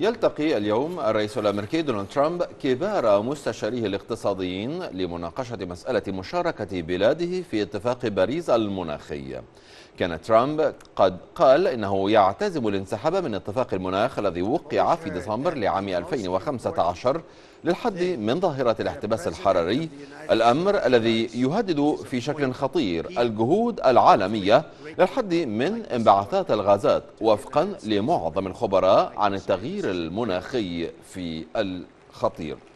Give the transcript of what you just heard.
يلتقي اليوم الرئيس الأمريكي دونالد ترامب كبار مستشاريه الاقتصاديين لمناقشة مسألة مشاركة بلاده في اتفاق باريس المناخي كان ترامب قد قال إنه يعتزم الانسحاب من اتفاق المناخ الذي وقع في ديسمبر لعام 2015 للحد من ظاهرة الاحتباس الحراري الأمر الذي يهدد في شكل خطير الجهود العالمية للحد من انبعاثات الغازات وفقا لمعظم الخبراء عن التغيير المناخي في الخطير